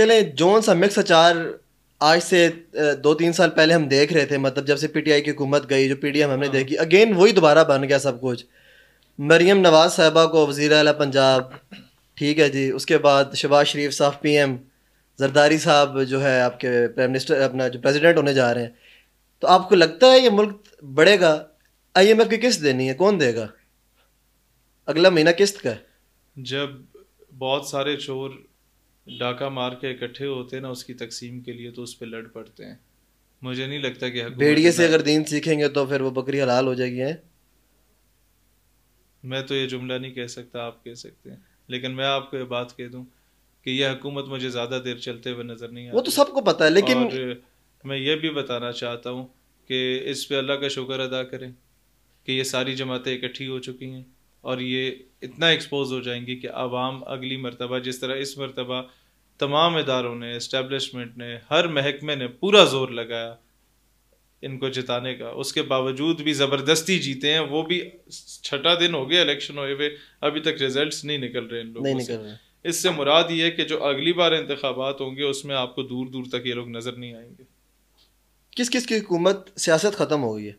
चलें जोन सा मिक्स अचार आज से दो तीन साल पहले हम देख रहे थे मतलब जब से पीटीआई की हुकूमत गई जो पीडीएम हमने हाँ। देखी अगेन वही दोबारा बन गया सब कुछ मरियम नवाज साहबा को वजीर अला पंजाब ठीक है जी उसके बाद शबाज शरीफ साहब पीएम जरदारी साहब जो है आपके प्राइम मिनिस्टर अपना जो प्रेसिडेंट होने जा रहे हैं तो आपको लगता है ये मुल्क बढ़ेगा आई एम एफ की किस्त देनी है कौन देगा अगला महीना किस्त का जब बहुत सारे चोर डाका मार के इकट्ठे होते हैं ना उसकी तकसीम के लिए तो उस पर लड़ पड़ते हैं मुझे नहीं लगता कि भेड़िए से अगर दीन सीखेंगे तो फिर वो बकरी हलाल हो जाएगी है? मैं तो ये जुमला नहीं कह सकता आप कह सकते हैं लेकिन मैं आपको ये बात कह दूं कि यह हुकूमत मुझे ज़्यादा देर चलते हुए नज़र नहीं वो तो सबको पता है लेकिन और मैं ये भी बताना चाहता हूँ कि इस पे अल्लाह का शुक्र अदा करें कि ये सारी जमातें इकट्ठी हो चुकी हैं और ये इतना एक्सपोज हो जाएंगे कि आवाम अगली मरतबा जिस तरह इस मरतबा तमाम इदारों ने इस्टेबलिशमेंट ने हर महकमे ने पूरा जोर लगाया इनको जिताने का उसके बावजूद भी ज़बरदस्ती जीते हैं वो भी छठा दिन हो गया इलेक्शन हुए हुए अभी तक रिजल्ट्स नहीं निकल रहे इन लोगों इससे मुराद ये है कि जो अगली बार इंतबात होंगे उसमें आपको दूर दूर तक ये लोग नज़र नहीं आएंगे किस किस की हुकूमत सियासत ख़त्म हो गई है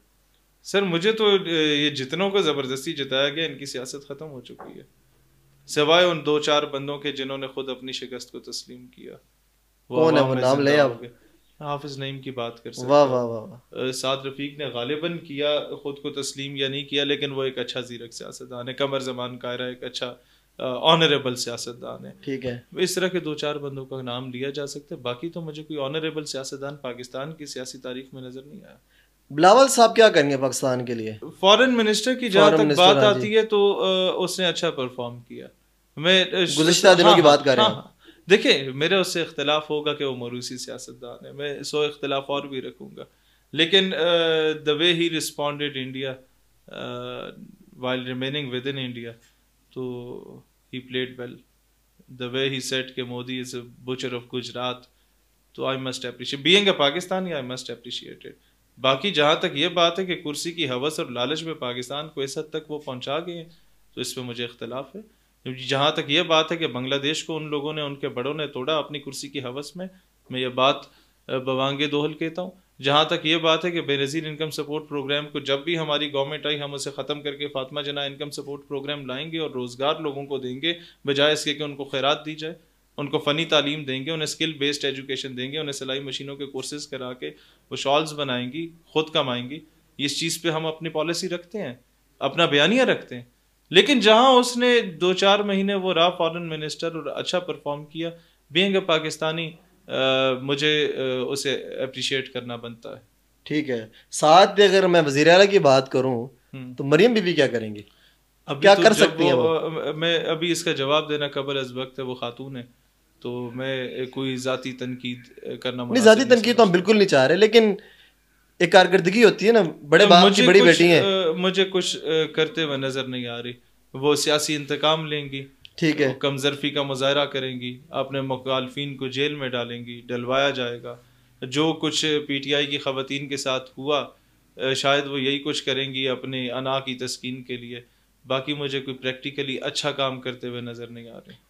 सर मुझे तो ये जितनों को ज़बरदस्ती जिताया गया इनकी सियासत ख़त्म हो चुकी है सिवाय उन दो चार बंदों के जिन्होंने खुद अपनी शिकस्त को तस्लीम किया कौन है वो नाम ले हाफिज नईम की बात कर सकते वाह वाह वाह साद रफीक ने गालिबन किया खुद को तस्लीम या नहीं किया लेकिन वो एक अच्छा जीरक सियासतदान है कमर जमान कायरा एक अच्छा ऑनरेबल सियासतदान है ठीक है तो इस तरह के दो चार बंदों का नाम लिया जा सकता है बाकी तो मुझे कोई ऑनरेबल सियासतदान पाकिस्तान की सियासी तारीख में नजर नहीं आया बिलावल साहब क्या करेंगे पाकिस्तान के लिए फॉरेन मिनिस्टर की जहां तक बात हाँ आती है तो उसने अच्छा परफॉर्म किया मैं गुजशत दिनों हाँ, की बात कर रहा हूँ हाँ, हाँ। देखिए मेरे उससे इख्तलाफ होगा कि वो मरूसी सियासतदान है मैं सो इख्तलाफ और भी रखूंगा लेकिन the way he responded India while remaining within India तो he played well the way he said के Modi is a butcher of Gujarat तो I must appreciate being a Pakistani I must appreciate it बाकी जहाँ तक ये बात है कि कुर्सी की हवस और लालच में पाकिस्तान को इस हद तक वो पहुँचा गए हैं तो इस पर मुझे इख्तलाफ है जहाँ तक ये बात है कि बांग्लादेश को उन लोगों ने उनके बड़ों ने तोड़ा अपनी कुर्सी की हवस में मैं ये बात बवांगे दोहल कहता हूँ जहाँ तक ये बात है कि बेनज़ीर इनकम सपोर्ट प्रोग्राम को जब भी हमारी गवर्नमेंट आई हम उसे ख़त्म करके फातमा जना इनकम सपोर्ट प्रोग्राम लाएंगे और रोज़गार लोगों को देंगे बजाय इसके कि उनको खैरात दी जाए उनको फ़नी तालीम देंगे उन्हें स्किल बेस्ड एजुकेशन देंगे उन्हें सिलाई मशीनों के कोर्सेज करा के वो शॉल्स बनाएंगी खुद कमाएंगी इस चीज़ पे हम अपनी पॉलिसी रखते हैं अपना बयानिया रखते हैं लेकिन जहां उसने दो चार महीने वो रहा फॉरेन मिनिस्टर और अच्छा परफॉर्म किया बींग ए पाकिस्तानी आ, मुझे आ, उसे अप्रिशिएट करना बनता है ठीक है साथ भी अगर मैं वजी की बात करूँ हम्म। तो मरियम बीबी क्या करेंगी अब क्या तो कर सकती है वो? मैं अभी इसका जवाब देना कबल अज वक्त है वो खातून है तो मैं कोई ज़ाती तनकीद करना नहीं ज़ाती तनकीद तो हम बिल्कुल नहीं चाह रहे लेकिन एक कारकर्दगी होती है ना बड़े तो बाप की बड़ी बेटी हैं मुझे कुछ करते हुए नज़र नहीं आ रही वो सियासी इंतकाम लेंगी ठीक है कमजरफी का मुजाहरा करेंगी अपने मुखालफिन को जेल में डालेंगी डलवाया जाएगा जो कुछ पी टी आई की खातिन के साथ हुआ शायद वो यही कुछ करेंगी अपने अना की तस्किन के लिए बाकी मुझे कोई प्रैक्टिकली अच्छा काम करते हुए नज़र नहीं आ रहे